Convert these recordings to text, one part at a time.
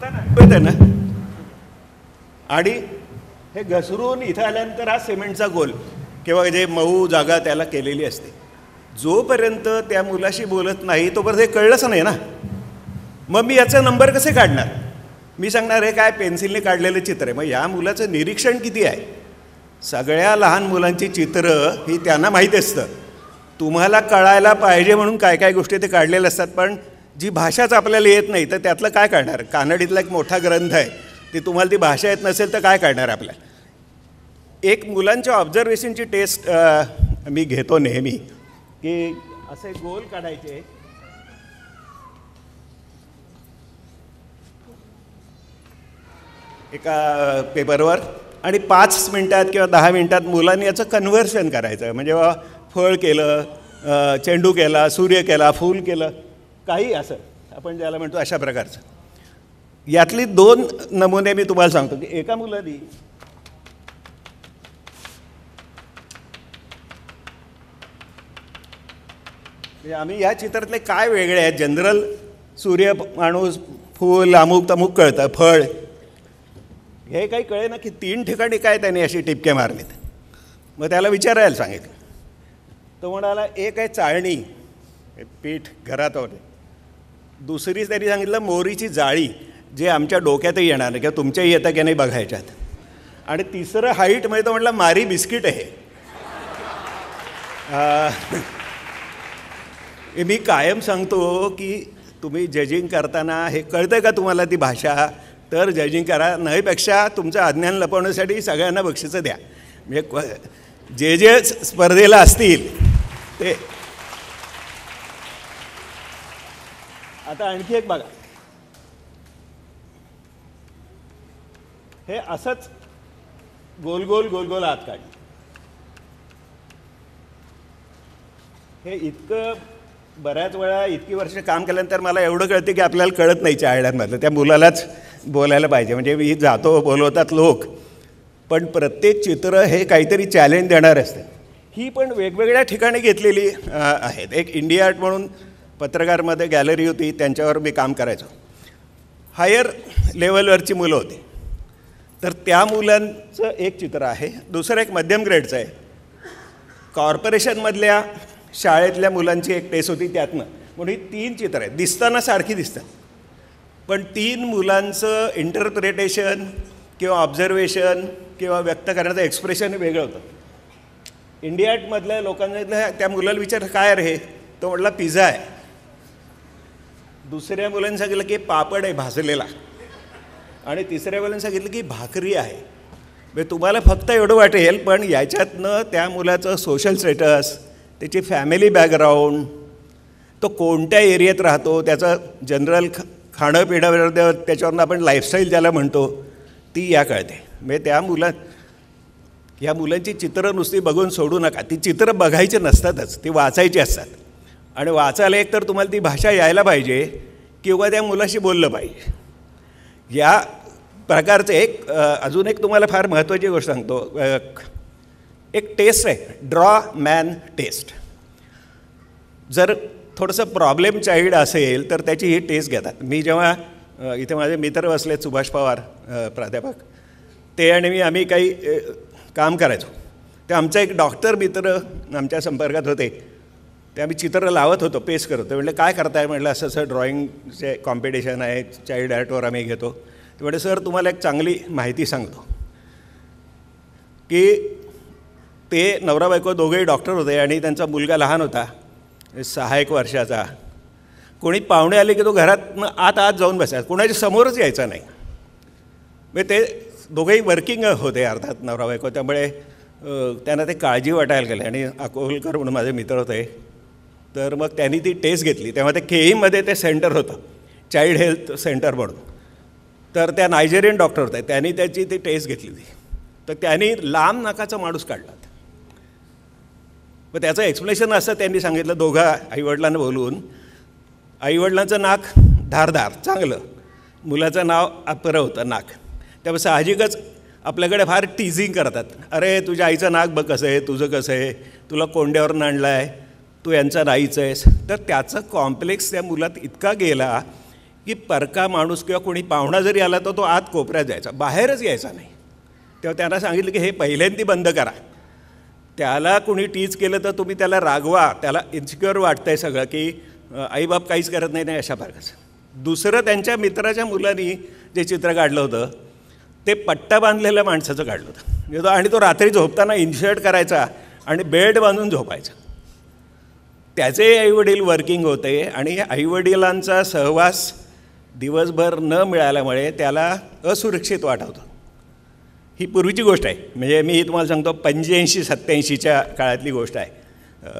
ना आणि हे घसरून इथं आल्यानंतर हा सिमेंटचा गोल किंवा जे मऊ जागा त्याला केलेली असते जोपर्यंत त्या मुलाशी बोलत नाही तोपर्यंत हे कळलंच नाही ना मग मी याचा नंबर कसे काढणार मी सांगणार हे काय पेन्सिलने काढलेलं चित्र आहे मग या मुलाचं निरीक्षण किती आहे सगळ्या लहान मुलांची चित्र ही त्यांना माहीत असतं तुम्हाला कळायला पाहिजे म्हणून काय काय गोष्टी ते काढलेल्या असतात पण जी भाषाच आपल्याला येत नाही तर त्यातलं काय काढणार कानडीतला एक मोठा ग्रंथ आहे ती तुम्हाला ती भाषा येत नसेल तर काय काढणार आपल्या एक मुलांच्या ऑब्झर्वेशनची टेस्ट मी घेतो नेहमी की असे गोल काढायचे एका पेपरवर आणि पाच मिनटात किंवा दहा मिनटात मुलांनी याचं कन्व्हर्शन करायचं म्हणजे फळ केलं चेंडू केला सूर्य केला फूल केलं काही असं आपण ज्याला म्हणतो अशा प्रकारचं यातली दोन नमुने मी तुम्हाला सांगतो की एका मुलानी म्हणजे आम्ही या चित्रातले काय वेगळे आहेत जनरल सूर्य माणूस फूल अमुक तमुक कळतं फळ हे काही कळे ना की तीन ठिकाणी काय त्याने अशी टिपके मारलीत मग त्याला विचारायला सांगितलं तो म्हणाला एक आहे चाळणी पीठ घरात होते दुसरीच त्यांनी सांगितलं मोरीची जाळी जे आमच्या डोक्यातही येणार नाही किंवा तुमच्याही येतं की नाही बघायच्यात आणि तिसरं हाईट म्हणजे तो म्हटलं मारी बिस्किट आहे मी कायम सांगतो की तुम्ही जजिंग करताना हे कळतं का तुम्हाला ती भाषा तर जजिंग करा नाहीपेक्षा तुमचं अज्ञान लपवण्यासाठी सगळ्यांना बक्षिसं द्या म्हणजे जे जे स्पर्धेला असतील ते आता आणखी एक बघा हे असंच गोल गोल गोल गोल आत काढलं हे इतकं बऱ्याच वेळा इतकी वर्ष काम केल्यानंतर मला एवढं कळते की आपल्याला कळत नाही चाळ्यांमधलं त्या मुलालाच बोलायला पाहिजे म्हणजे मी जातो बोलवतात लोक पण प्रत्येक चित्र हे काहीतरी चॅलेंज देणार असते ही पण वेगवेगळ्या ठिकाणी घेतलेली आहेत एक इंडिया आर्ट म्हणून पत्रकारमध्ये गॅलरी होती त्यांच्यावर मी काम करायचो हायर लेवलवरची मुलं होती तर त्या मुलांचं एक चित्र आहे दुसरं एक मध्यम ग्रेडचं आहे कॉर्पोरेशनमधल्या शाळेतल्या मुलांची एक टेस्ट होती त्यातनं म्हणून ही तीन चित्र आहेत दिसताना सारखी दिसतात पण तीन मुलांचं इंटरप्रिटेशन किंवा ऑब्झर्वेशन किंवा व्यक्त करण्याचं एक्सप्रेशन वेगळं होतं इंडियाटमधल्या लोकांना त्या मुलाला विचार काय रे तो म्हटला पिझ्झा आहे दुसऱ्या मुलांनी सांगितलं की पापड आहे भाजलेला आणि तिसऱ्या मुलांनी सांगितलं की भाकरी आहे म्हणजे तुम्हाला फक्त एवढं वाटेल पण याच्यातनं त्या मुलाचं सोशल स्टेटस त्याची फॅमिली बॅकग्राऊंड तो कोणत्या एरियात राहतो त्याचं जनरल ख खाणं पिणं त्याच्यावरून आपण लाईफस्टाईल ज्याला म्हणतो ती या कळते म्हणजे त्या मुला या मुलांची चित्रं नुसती बघून सोडू नका ती चित्रं बघायची नसतातच ती वाचायची असतात आणि वाचायला एक तर तुम्हाला ती भाषा यायला पाहिजे किंवा त्या मुलाशी बोललं पाहिजे या प्रकारचं एक अजून एक तुम्हाला फार महत्त्वाची गोष्ट सांगतो एक टेस्ट आहे ड्रॉ मॅन टेस्ट जर थोडंसं प्रॉब्लेम चाईल्ड असेल तर त्याची ही टेस्ट घेतात मी जेव्हा इथे माझे मित्र बसले सुभाष पवार प्राध्यापक ते आणि मी आम्ही काही काम करायचो ते आमचा एक डॉक्टर मित्र आमच्या संपर्कात होते ते आम्ही चित्र लावत होतो पेस्ट करतो म्हटलं काय करताय म्हटलं असं सर ड्रॉइंगचे कॉम्पिटिशन आहे चाईल्ड आर्टवर आम्ही घेतो ते म्हणजे सर तुम्हाला एक चांगली माहिती सांगतो की ते नवरा बायको दोघेही डॉक्टर होते आणि त्यांचा मुलगा लहान होता सहा एक वर्षाचा कोणी पाहुणे आले की तो घरात आत आत जाऊन बसायचा कोणाच्या समोरच यायचा नाही म्हणजे ते दोघेही वर्किंग होते अर्थात नवरा बायको त्यामुळे त्यांना ते काळजी वाटायला गेले आणि अकोलकर म्हणून माझे मित्र होते तर मग त्यांनी ती टेस्ट घेतली तेव्हा ते केईमध्ये ते सेंटर होतं चाइल्ड हेल्थ सेंटर म्हणून तर त्या नायजेरियन डॉक्टर होत्या त्यांनी त्याची ती टेस्ट घेतली होती तर त्यांनी लांब नाकाचा माणूस काढला मग त्याचं एक्सप्लेनेशन असं त्यांनी सांगितलं दोघा आईवडिलांना बोलून आईवडिलांचं नाक धारधार चांगलं मुलाचं नाव अपरं होतं नाक त्यामुळे साहजिकच आपल्याकडे फार टीझिंग करतात अरे तुझ्या आईचं नाक बघ कसं आहे तुझं कसं आहे तुला कोंड्यावरून आणलं आहे तू यांचा नाहीच आहेस तर त्याचं कॉम्प्लेक्स त्या मुलात इतका गेला की परका माणूस किंवा कोणी पाहुणा जरी आला तर तो आत कोपऱ्यात जायचा बाहेरच यायचा नाही तेव्हा त्यांना सांगितलं की हे पहिल्यांदी बंद करा त्याला कोणी टीच केलं तर तुम्ही त्याला रागवा त्याला इन्सिक्युअर वाटतं आहे सगळं की आईबाप काहीच करत नाही नाही अशा प्रकारचं दुसरं त्यांच्या मित्राच्या मुलांनी जे चित्र काढलं होतं ते पट्टा बांधलेल्या माणसाचं काढलं होतं आणि तो रात्री झोपताना इन्शर्ट करायचा आणि बेड बांधून झोपायचा त्याचे आईवडील वर्किंग होते आणि आईवडिलांचा सहवास दिवसभर न मिळाल्यामुळे त्याला असुरक्षित वाटत ही पूर्वीची गोष्ट आहे म्हणजे मी तुम्हाला सांगतो पंच्याऐंशी सत्त्याऐंशीच्या काळातली गोष्ट आहे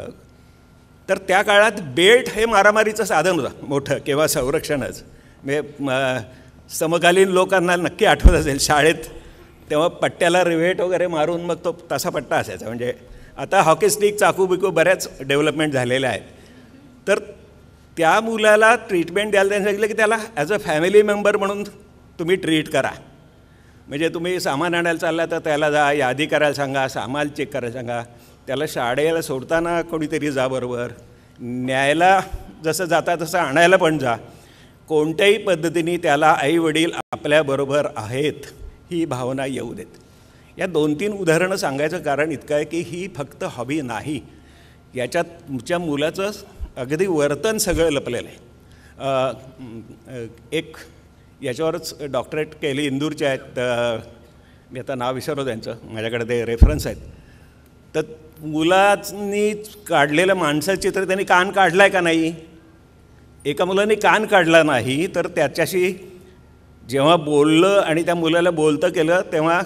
तर त्या काळात बेल्ट हे मारामारीचं साधन होतं मोठं किंवा संरक्षणच म्हणजे समकालीन लोकांना नक्की आठवत असेल शाळेत तेव्हा पट्ट्याला रिव्हेट वगैरे मारून मग तो तसा पट्टा असायचा म्हणजे आता हॉकी स्टिक चाकू बिकू बऱ्याच डेव्हलपमेंट झालेल्या आहेत तर त्या मुलाला ट्रीटमेंट द्यायला त्यांनी सांगितलं की त्याला ॲज अ फॅमिली मेंबर म्हणून तुम्ही ट्रीट करा म्हणजे तुम्ही सामान आणायला चालला तर त्याला जा यादी करायला सांगा सामान चेक करायला सांगा त्याला शाळेला सोडताना कोणीतरी जा बरोबर न्यायला जसं जाता तसं आणायला पण जा कोणत्याही पद्धतीने त्याला आईवडील आपल्याबरोबर आहेत ही भावना येऊ देत या दोन तीन उदाहरणं सांगायचं कारण इतकं आहे की ही फक्त हॉबी नाही याच्यात तुमच्या मुलाचं अगदी वर्तन सगळं लपलेलं आहे एक याच्यावरच डॉक्टरेट केली इंदूरच्या आहेत मी आता नाव विसरलो त्यांचं माझ्याकडे ते रेफरन्स आहेत तर मुलांनी काढलेलं माणसाचं चित्र त्यांनी कान काढला आहे का नाही एका मुलाने कान काढला नाही तर त्याच्याशी जेव्हा बोललं आणि त्या मुलाला बोलतं केलं तेव्हा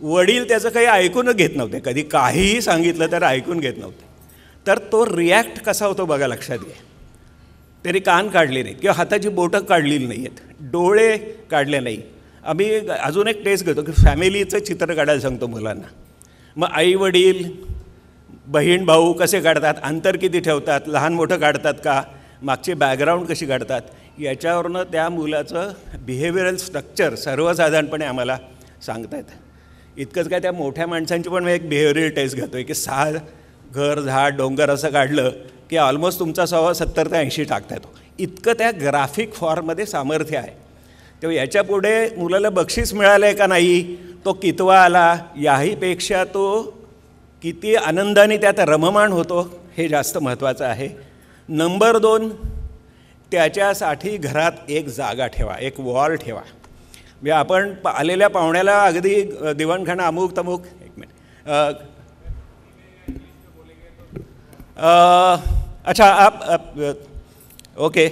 वडील त्याचं काही ऐकूनच घेत नव्हते कधी काहीही सांगितलं तर ऐकून घेत नव्हते तर तो रिॲक्ट कसा होतो बघा लक्षात घ्या तरी कान काढले नाहीत किंवा हाताची बोटं काढलेली नाही आहेत डोळे काढले नाही आम्ही अजून एक टेस्ट घेतो की फॅमिलीचं चित्र काढायला सांगतो मुलांना मग आई वडील बहीण भाऊ कसे काढतात अंतर किती ठेवतात लहान मोठं काढतात का मागची बॅकग्राऊंड कशी काढतात याच्यावरनं त्या मुलाचं बिहेवियरल स्ट्रक्चर सर्वसाधारणपणे आम्हाला सांगता येतं इतकंच काय त्या मोठ्या माणसांची पण मी एक बिहेवियर टेस्ट घेतो आहे की सहा घर झाड डोंगर असं काढलं की ऑलमोस्ट तुमचा सवा सत्तर ते ऐंशी टाकता येतो इतकं त्या ग्राफिक फॉर्ममध्ये सामर्थ्य आहे तेव्हा याच्या पुढे मुलाला बक्षीस मिळालं आहे का नाही तो कितवा आला याहीपेक्षा तो किती आनंदाने त्यात रममाण होतो हे जास्त महत्त्वाचं आहे नंबर दोन त्याच्यासाठी घरात एक जागा ठेवा एक वॉल ठेवा म्हणजे अपन आहुण्ला अगधी दिवाणखाना अमुक तमुक एक मिनट अच्छा आप, आप ओके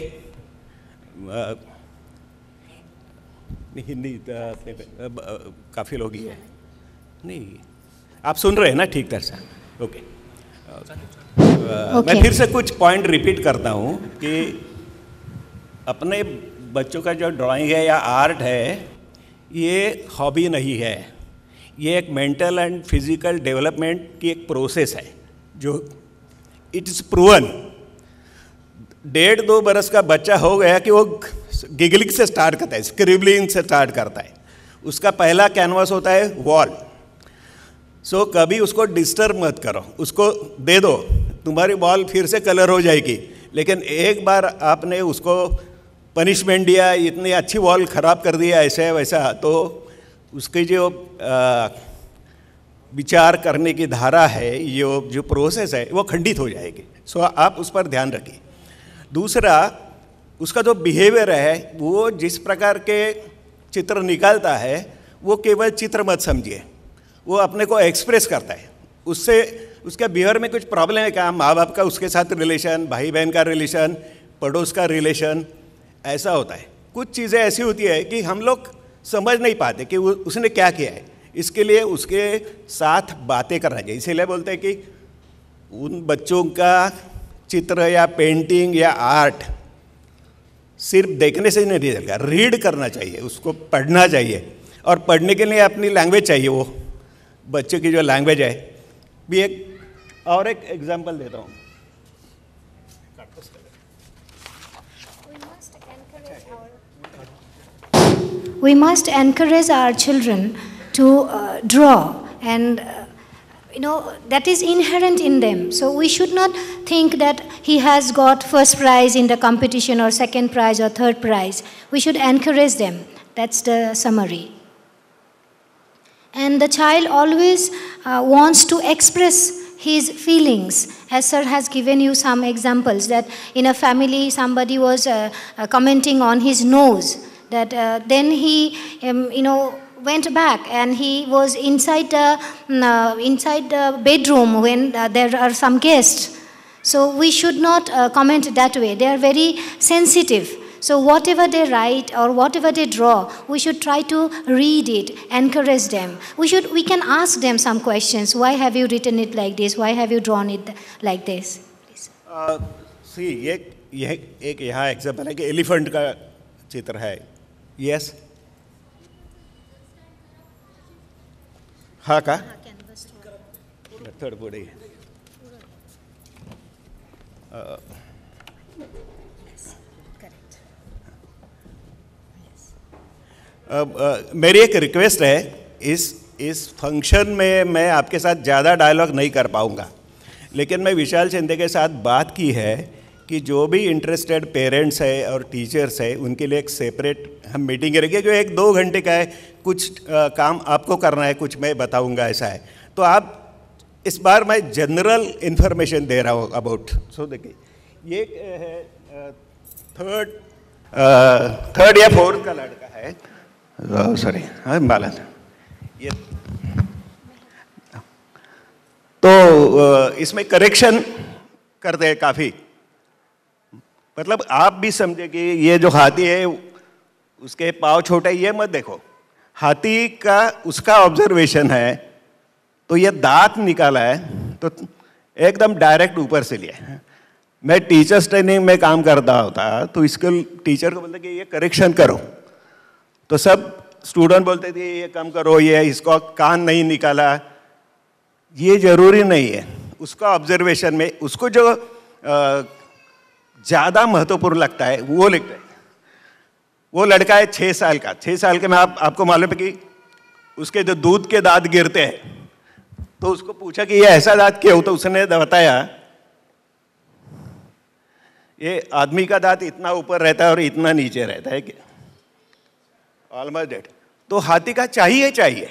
हिंदी काफ़ी लोग ही है नहीं आप सुन रहे हैं ना ठीक तरह से ओके मैं फिर से कुछ पॉइंट रिपीट करता हूँ कि अपने बच्चों का जो ड्राइंग है या आर्ट है ये हॉबी नहीं है ये एक मेंटल एंड फिजिकल डेवलपमेंट की एक प्रोसेस है जो इट इज़ प्रूवन डेढ़ दो बरस का बच्चा हो गया कि वो गिगलिंग से स्टार्ट करता है स्क्रिबलिंग से स्टार्ट करता है उसका पहला कैनवास होता है वॉल सो so, कभी उसको डिस्टर्ब मत करो उसको दे दो तुम्हारी बॉल फिर से कलर हो जाएगी लेकिन एक बार आपने उसको पनिशमेंट दिया इतनी अच्छी वॉल ख़राब कर दिया ऐसे वैसा तो उसकी जो विचार करने की धारा है जो जो प्रोसेस है वो खंडित हो जाएगी सो आप उस पर ध्यान रखिए दूसरा उसका जो बिहेवियर है वो जिस प्रकार के चित्र निकालता है वो केवल चित्र मत समझिए वो अपने को एक्सप्रेस करता है उससे उसके बिहेवियर में कुछ प्रॉब्लम है क्या माँ बाप का उसके साथ रिलेशन भाई बहन का रिलेशन पड़ोस का रिलेशन ऐसा होता है कुछ चीज़ें ऐसी होती है कि हम लोग समझ नहीं पाते कि उसने क्या किया है इसके लिए उसके साथ बातें करना चाहिए इसीलिए बोलते हैं कि उन बच्चों का चित्र या पेंटिंग या आर्ट सिर्फ देखने से नहीं चलता रीड करना चाहिए उसको पढ़ना चाहिए और पढ़ने के लिए अपनी लैंग्वेज चाहिए वो बच्चों की जो लैंग्वेज है भी एक और एक एग्जाम्पल देता हूँ we must encourage our children to uh, draw and uh, you know that is inherent in them so we should not think that he has got first prize in the competition or second prize or third prize we should encourage them that's the summary and the child always uh, wants to express his feelings. As sir has given you some examples that in a family somebody was uh, uh, commenting on his nose that uh, then he, um, you know, went back and he was inside the, mm, uh, inside the bedroom when uh, there are some guests. So we should not uh, comment that way. They are very sensitive. So whatever they write or whatever they draw, we should try to read it, encourage them. We should we can ask them some questions. Why have you written it like this? Why have you drawn it like this? Uh, see, ये यह एक यहाँ example है कि elephant का चित्र है yes हा का थर्ड बोर्ड मेरी एक रिक्वेस्ट है इस इस फंक्शन में मैं आपके साथ ज़्यादा डायलॉग नहीं कर पाऊँगा लेकिन मैं विशाल शिंदे के साथ बात की है कि जो भी इंटरेस्टेड पेरेंट्स है और टीचर्स है उनके लिए एक सेपरेट हम मीटिंग करेंगे जो एक दो घंटे का है कुछ आ, काम आपको करना है कुछ मैं बताऊंगा ऐसा है तो आप इस बार मैं जनरल इन्फॉर्मेशन दे रहा हूँ अबाउट सो देखिए ये है थर्ड थर्ड या फोर्थ का लड़का है सॉरी बालन ये तो इसमें करेक्शन करते हैं काफ़ी मतलब आप भी समझे कि ये जो हाथी है उसके पाँव छोटे ये मत देखो हाथी का उसका ऑब्जर्वेशन है तो ये दांत निकाला है तो एकदम डायरेक्ट ऊपर से लिया मैं टीचर्स ट्रेनिंग में काम करता होता तो इसके टीचर को बोलते कि ये करेक्शन करो तो सब स्टूडेंट बोलते थे ये कम करो ये इसको कान नहीं निकाला ये जरूरी नहीं है उसका ऑब्जर्वेशन में उसको जो आ, ज़्यादा महत्वपूर्ण लगता है वो लिखता है वो लड़का है छह साल का छह साल के मैं आप आपको मालूम है कि उसके जो दूध के दांत गिरते हैं तो उसको पूछा कि ये ऐसा दांत क्यों तो उसने बताया ये आदमी का दांत इतना ऊपर रहता है और इतना नीचे रहता है कि ऑलमोस्ट डेट तो हाथी का चाहिए चाहिए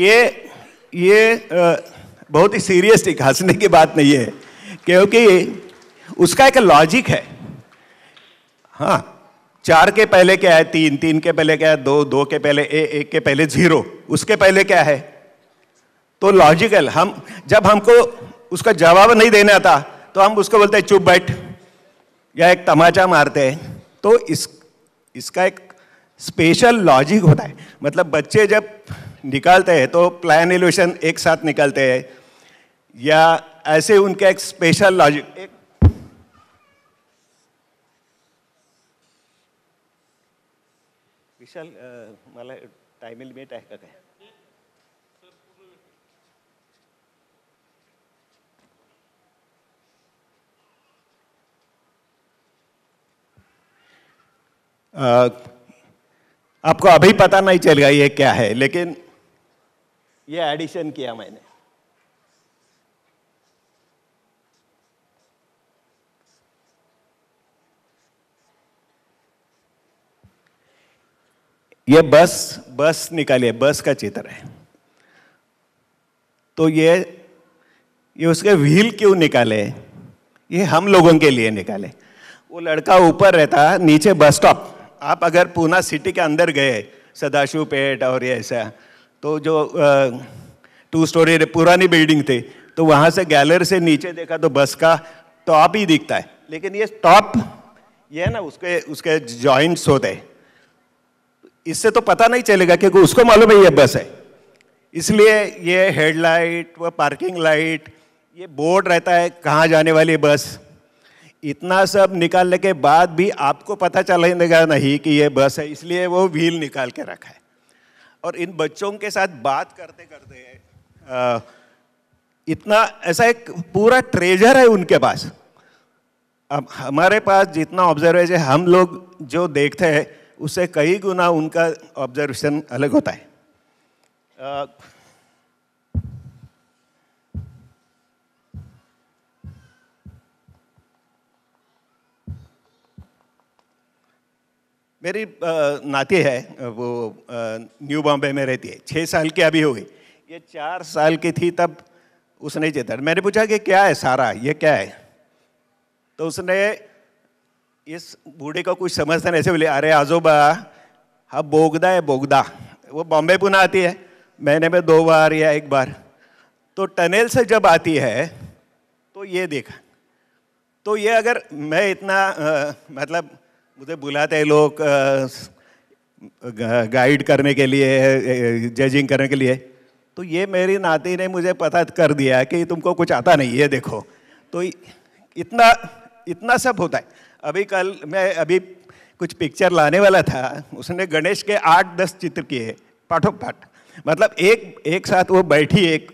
ये ये बहुत ही सीरियस थी हंसने की बात नहीं है क्योंकि उसका एक लॉजिक है हाँ चार के पहले क्या है तीन तीन के पहले क्या है दो दो के पहले ए, एक के पहले जीरो उसके पहले क्या है तो लॉजिकल हम जब हमको उसका जवाब नहीं देना था तो हम उसको बोलते हैं चुप बैठ या एक तमाचा मारते हैं तो इस इसका एक स्पेशल लॉजिक होता है मतलब बच्चे जब निकालते हैं तो प्लान एलोशन एक साथ निकलते हैं या ऐसे उनका एक स्पेशल लॉजिक एक विशाल uh, माला टाइम लिमिट है का uh, आपको अभी पता नहीं चल गया ये क्या है लेकिन ये एडिशन किया मैंने ये बस बस निकाली है बस का चित्र है तो ये ये उसके व्हील क्यों निकाले ये हम लोगों के लिए निकाले वो लड़का ऊपर रहता नीचे बस स्टॉप आप अगर पूना सिटी के अंदर गए सदाशिव पेट और ये ऐसा तो जो टू स्टोरी पुरानी बिल्डिंग थी तो वहाँ से गैलरी से नीचे देखा तो बस का टॉप ही दिखता है लेकिन ये टॉप ये ना उसके उसके जॉइंट्स होते हैं इससे तो पता नहीं चलेगा क्योंकि उसको मालूम है ये बस है इसलिए ये हेडलाइट व पार्किंग लाइट ये बोर्ड रहता है कहाँ जाने वाली बस इतना सब निकालने के बाद भी आपको पता चलेगा नहीं कि ये बस है इसलिए वो व्हील निकाल के रखा है और इन बच्चों के साथ बात करते करते इतना ऐसा एक पूरा ट्रेजर है उनके पास अब हमारे पास जितना ऑब्जर्वेशन हम लोग जो देखते हैं उससे कई गुना उनका ऑब्जर्वेशन अलग होता है uh, मेरी नाती है वो न्यू बॉम्बे में रहती है छः साल की अभी हो गई ये चार साल की थी तब उसने चेता मैंने पूछा कि क्या है सारा ये क्या है तो उसने इस बूढ़े को कुछ समझता नहीं ऐसे बोले अरे आजोबा हाँ बोगदा है बोगदा वो बॉम्बे पुनः आती है महीने में दो बार या एक बार तो टनल से जब आती है तो ये देखा तो ये अगर मैं इतना आ, मतलब मुझे बुलाते हैं लोग गाइड करने के लिए जजिंग करने के लिए तो ये मेरी नाती ने मुझे पता कर दिया कि तुमको कुछ आता नहीं है देखो तो इतना इतना सब होता है अभी कल मैं अभी कुछ पिक्चर लाने वाला था उसने गणेश के आठ दस चित्र किए पाठो पाठ मतलब एक एक साथ वो बैठी एक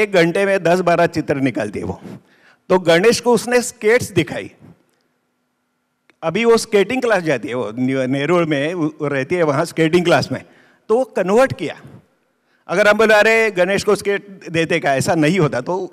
एक घंटे में दस बारह चित्र निकाल दिए वो तो गणेश को उसने स्केट्स दिखाई अभी वो स्केटिंग क्लास जाती है वो नेहरू में वो रहती है वहाँ स्केटिंग क्लास में तो वो कन्वर्ट किया अगर हम बोले अरे गणेश को स्केट देते का ऐसा नहीं होता तो